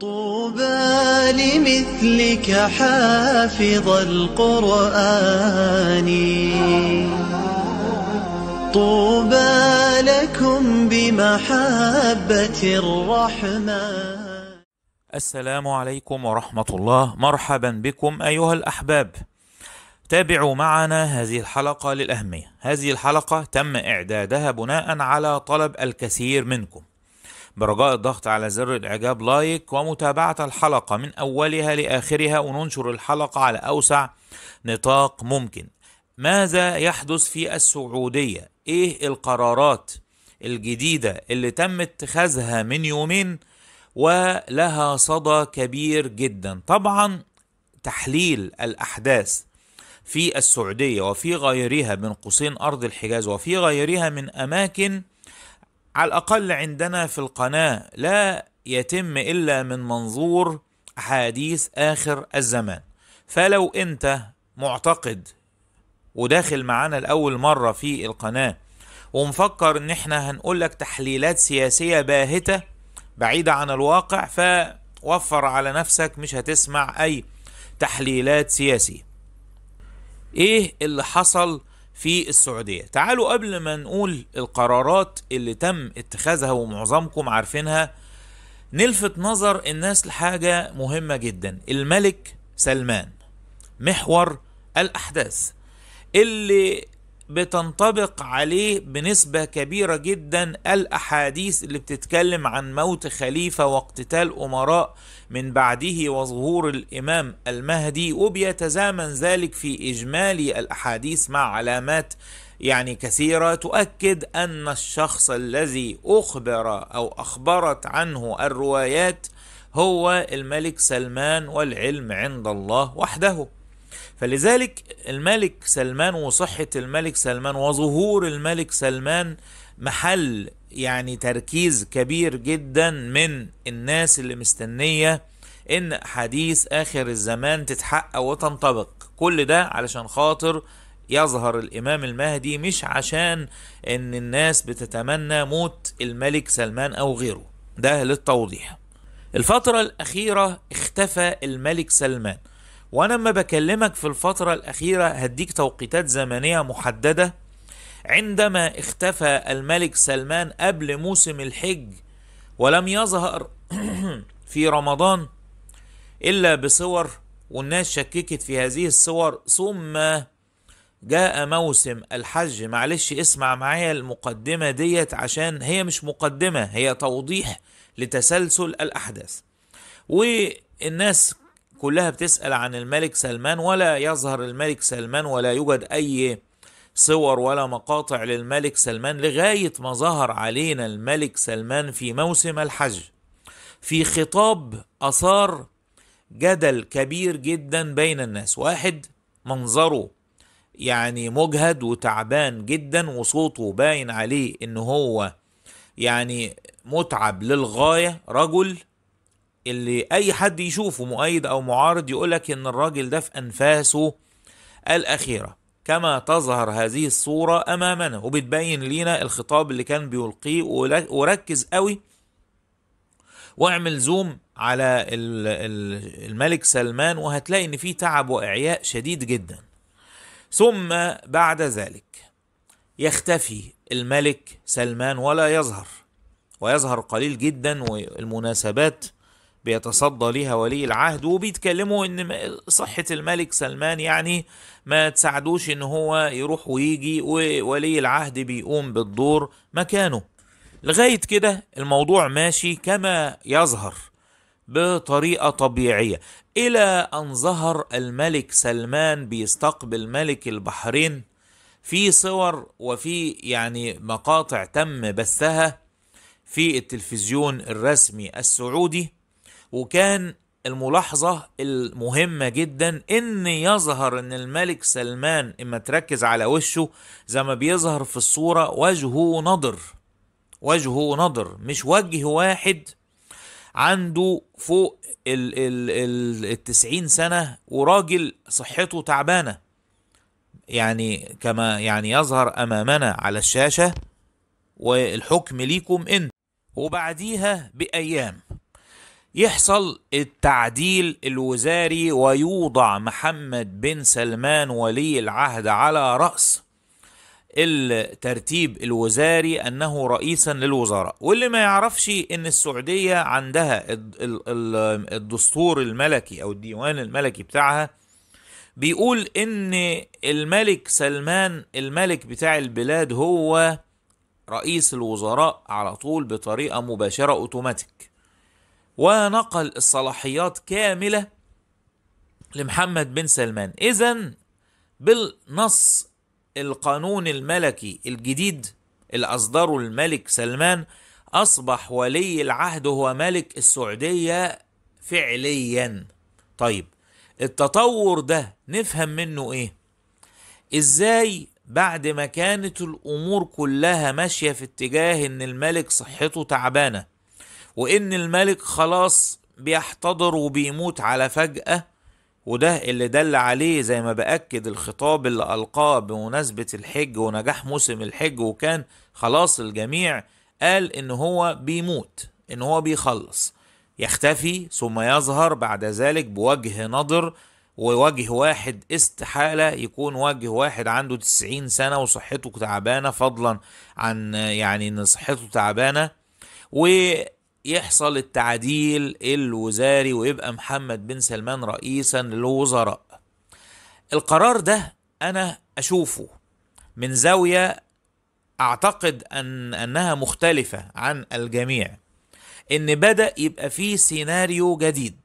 طوبى لمثلك حافظ القرآن طوبى لكم بمحبة الرحمن السلام عليكم ورحمة الله مرحبا بكم أيها الأحباب تابعوا معنا هذه الحلقة للأهمية هذه الحلقة تم إعدادها بناء على طلب الكثير منكم برجاء الضغط على زر الاعجاب لايك ومتابعه الحلقه من اولها لاخرها وننشر الحلقه على اوسع نطاق ممكن ماذا يحدث في السعوديه ايه القرارات الجديده اللي تم اتخاذها من يومين ولها صدى كبير جدا طبعا تحليل الاحداث في السعوديه وفي غيرها من قوسين ارض الحجاز وفي غيرها من اماكن على الاقل عندنا في القناه لا يتم الا من منظور احاديث اخر الزمان فلو انت معتقد وداخل معانا لاول مره في القناه ومفكر ان احنا هنقول لك تحليلات سياسيه باهته بعيده عن الواقع فوفر على نفسك مش هتسمع اي تحليلات سياسيه ايه اللي حصل في السعودية تعالوا قبل ما نقول القرارات اللي تم اتخاذها ومعظمكم عارفينها نلفت نظر الناس لحاجة مهمة جدا الملك سلمان محور الأحداث اللي بتنطبق عليه بنسبة كبيرة جدا الأحاديث اللي بتتكلم عن موت خليفة واقتتال أمراء من بعده وظهور الإمام المهدي وبيتزامن ذلك في إجمالي الأحاديث مع علامات يعني كثيرة تؤكد أن الشخص الذي أخبر أو أخبرت عنه الروايات هو الملك سلمان والعلم عند الله وحده فلذلك الملك سلمان وصحة الملك سلمان وظهور الملك سلمان محل يعني تركيز كبير جدا من الناس اللي مستنية ان حديث اخر الزمان تتحقق وتنطبق كل ده علشان خاطر يظهر الامام المهدي مش عشان ان الناس بتتمنى موت الملك سلمان او غيره ده للتوضيح الفترة الاخيرة اختفى الملك سلمان وانا لما بكلمك في الفتره الاخيره هديك توقيتات زمنيه محدده عندما اختفى الملك سلمان قبل موسم الحج ولم يظهر في رمضان الا بصور والناس شككت في هذه الصور ثم جاء موسم الحج معلش اسمع معايا المقدمه ديت عشان هي مش مقدمه هي توضيح لتسلسل الاحداث والناس كلها بتسأل عن الملك سلمان ولا يظهر الملك سلمان ولا يوجد أي صور ولا مقاطع للملك سلمان لغاية ما ظهر علينا الملك سلمان في موسم الحج في خطاب أثار جدل كبير جدا بين الناس واحد منظره يعني مجهد وتعبان جدا وصوته باين عليه ان هو يعني متعب للغاية رجل اللي اي حد يشوفه مؤيد او معارض يقولك ان الراجل ده في انفاسه الاخيره كما تظهر هذه الصوره امامنا وبتبين لينا الخطاب اللي كان بيلقيه وركز قوي واعمل زوم على الملك سلمان وهتلاقي ان في تعب واعياء شديد جدا ثم بعد ذلك يختفي الملك سلمان ولا يظهر ويظهر قليل جدا والمناسبات بيتصدى ليها ولي العهد وبيتكلموا ان صحة الملك سلمان يعني ما تساعدوش ان هو يروح ويجي وولي العهد بيقوم بالدور مكانه لغاية كده الموضوع ماشي كما يظهر بطريقة طبيعية إلى أن ظهر الملك سلمان بيستقبل ملك البحرين في صور وفي يعني مقاطع تم بثها في التلفزيون الرسمي السعودي وكان الملاحظة المهمة جدا ان يظهر ان الملك سلمان اما تركز على وشه زي ما بيظهر في الصورة وجهه نضر وجهه نضر مش وجه واحد عنده فوق ال ال التسعين سنة وراجل صحته تعبانة يعني كما يعني يظهر أمامنا على الشاشة والحكم ليكم أنت وبعديها بأيام يحصل التعديل الوزاري ويوضع محمد بن سلمان ولي العهد على رأس الترتيب الوزاري انه رئيسا للوزراء واللي ما يعرفش ان السعوديه عندها الدستور الملكي او الديوان الملكي بتاعها بيقول ان الملك سلمان الملك بتاع البلاد هو رئيس الوزراء على طول بطريقه مباشره اوتوماتيك ونقل الصلاحيات كاملة لمحمد بن سلمان إذا بالنص القانون الملكي الجديد اللي أصدره الملك سلمان أصبح ولي العهد هو ملك السعودية فعليا طيب التطور ده نفهم منه إيه إزاي بعد ما كانت الأمور كلها ماشية في اتجاه إن الملك صحته تعبانة وان الملك خلاص بيحتضر وبيموت على فجأة وده اللي دل عليه زي ما بأكد الخطاب اللي ألقاه بمناسبة الحج ونجاح موسم الحج وكان خلاص الجميع قال إن هو بيموت إن هو بيخلص يختفي ثم يظهر بعد ذلك بوجه نضر ووجه واحد استحالة يكون وجه واحد عنده 90 سنة وصحته تعبانة فضلا عن يعني إن صحته تعبانة و يحصل التعديل الوزاري ويبقى محمد بن سلمان رئيسا للوزراء القرار ده انا اشوفه من زاويه اعتقد ان انها مختلفه عن الجميع ان بدا يبقى فيه سيناريو جديد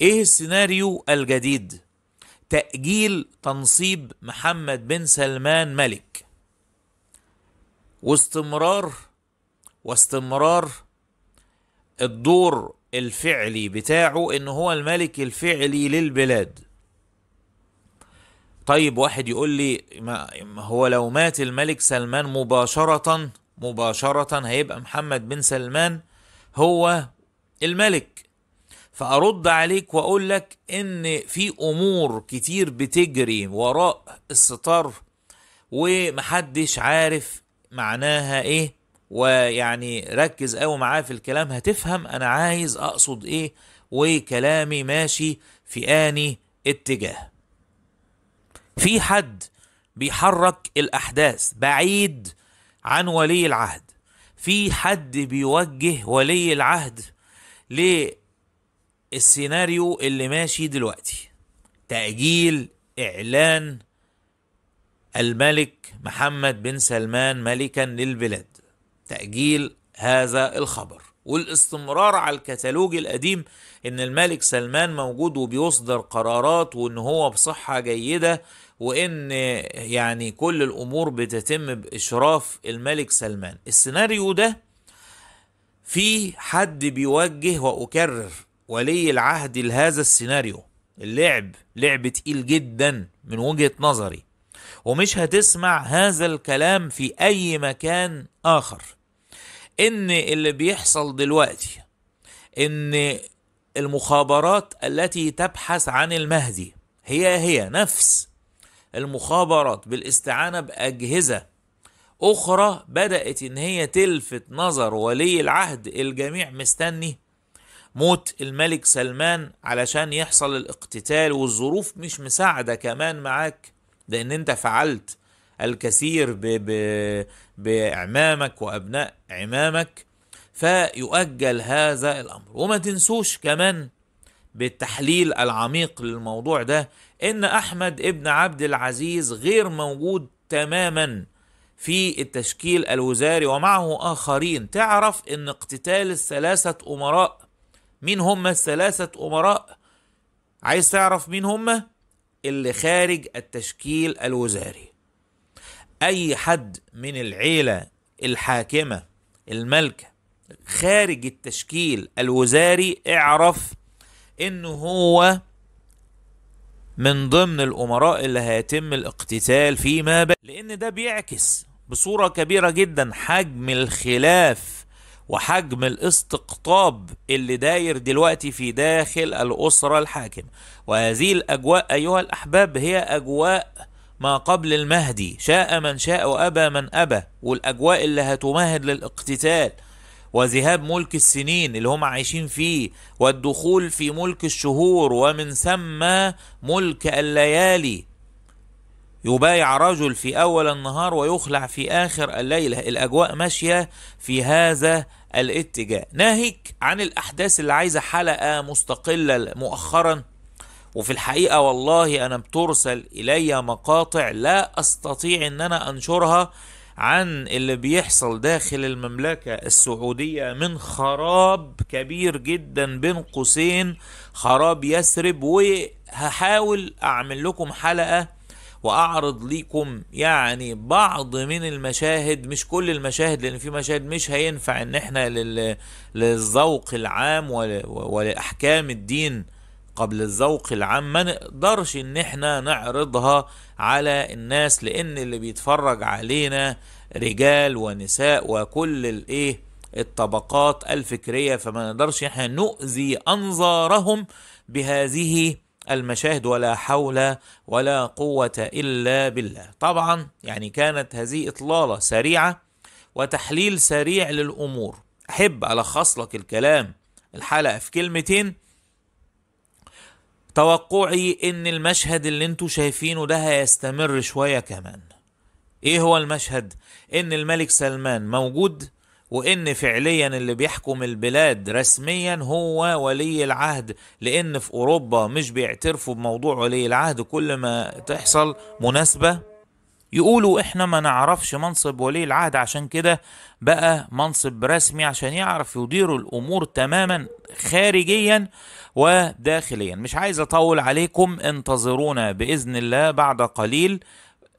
ايه السيناريو الجديد تاجيل تنصيب محمد بن سلمان ملك واستمرار واستمرار الدور الفعلي بتاعه ان هو الملك الفعلي للبلاد طيب واحد يقول لي ما هو لو مات الملك سلمان مباشرة مباشرة هيبقى محمد بن سلمان هو الملك فأرد عليك وأقول لك إن في أمور كتير بتجري وراء الستار ومحدش عارف معناها إيه ويعني ركز قوي معاه في الكلام هتفهم انا عايز اقصد ايه وكلامي ماشي في اني اتجاه في حد بيحرك الاحداث بعيد عن ولي العهد في حد بيوجه ولي العهد للسيناريو اللي ماشي دلوقتي تأجيل إعلان الملك محمد بن سلمان ملكا للبلاد تأجيل هذا الخبر والاستمرار على الكتالوج القديم ان الملك سلمان موجود وبيصدر قرارات وان هو بصحة جيدة وان يعني كل الامور بتتم باشراف الملك سلمان السيناريو ده في حد بيوجه واكرر ولي العهد لهذا السيناريو اللعب لعب تقيل جدا من وجهة نظري ومش هتسمع هذا الكلام في اي مكان اخر ان اللي بيحصل دلوقتي ان المخابرات التي تبحث عن المهدي هي هي نفس المخابرات بالاستعانة بأجهزة أخرى بدأت إن هي تلفت نظر ولي العهد الجميع مستني موت الملك سلمان علشان يحصل الاقتتال والظروف مش مساعدة كمان معاك لأن أنت فعلت الكثير بعمامك وأبناء عمامك فيؤجل هذا الأمر وما تنسوش كمان بالتحليل العميق للموضوع ده إن أحمد ابن عبد العزيز غير موجود تماما في التشكيل الوزاري ومعه آخرين تعرف إن اقتتال الثلاثة أمراء مين هم الثلاثة أمراء عايز تعرف مين هم اللي خارج التشكيل الوزاري اي حد من العيله الحاكمه الملكه خارج التشكيل الوزاري اعرف انه هو من ضمن الامراء اللي هيتم الاقتتال فيما بعد لان ده بيعكس بصوره كبيره جدا حجم الخلاف وحجم الاستقطاب اللي داير دلوقتي في داخل الاسره الحاكمه وهذه الاجواء ايها الاحباب هي اجواء ما قبل المهدي شاء من شاء وأبى من أبى والأجواء اللي هتمهد للاقتتال وذهاب ملك السنين اللي هم عايشين فيه والدخول في ملك الشهور ومن ثم ملك الليالي يبايع رجل في أول النهار ويخلع في آخر الليلة الأجواء ماشية في هذا الاتجاه ناهيك عن الأحداث اللي عايزة حلقة مستقلة مؤخرا وفي الحقيقه والله انا بترسل الي مقاطع لا استطيع ان انا انشرها عن اللي بيحصل داخل المملكة السعودية من خراب كبير جدا بين قوسين خراب يسرب وهحاول أعمل لكم حلقة وأعرض ليكم يعني بعض من المشاهد مش كل المشاهد لأن في مشاهد مش هينفع إن إحنا للذوق العام ولأحكام الدين قبل الذوق العام ما نقدرش ان احنا نعرضها على الناس لان اللي بيتفرج علينا رجال ونساء وكل الايه الطبقات الفكرية فما نقدرش احنا نؤذي انظارهم بهذه المشاهد ولا حول ولا قوة إلا بالله طبعا يعني كانت هذه إطلالة سريعة وتحليل سريع للأمور أحب ألخص لك الكلام الحلقة في كلمتين توقعي ان المشهد اللي انتوا شايفينه ده هيستمر شوية كمان ايه هو المشهد ان الملك سلمان موجود وان فعليا اللي بيحكم البلاد رسميا هو ولي العهد لان في اوروبا مش بيعترفوا بموضوع ولي العهد كل ما تحصل مناسبه يقولوا احنا ما نعرفش منصب ولي العهد عشان كده بقى منصب رسمي عشان يعرف يدير الامور تماما خارجيا وداخليا مش عايز اطول عليكم انتظرونا باذن الله بعد قليل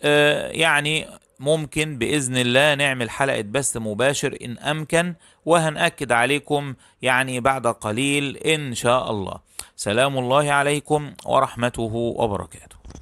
آه يعني ممكن باذن الله نعمل حلقه بث مباشر ان امكن وهنأكد عليكم يعني بعد قليل ان شاء الله سلام الله عليكم ورحمته وبركاته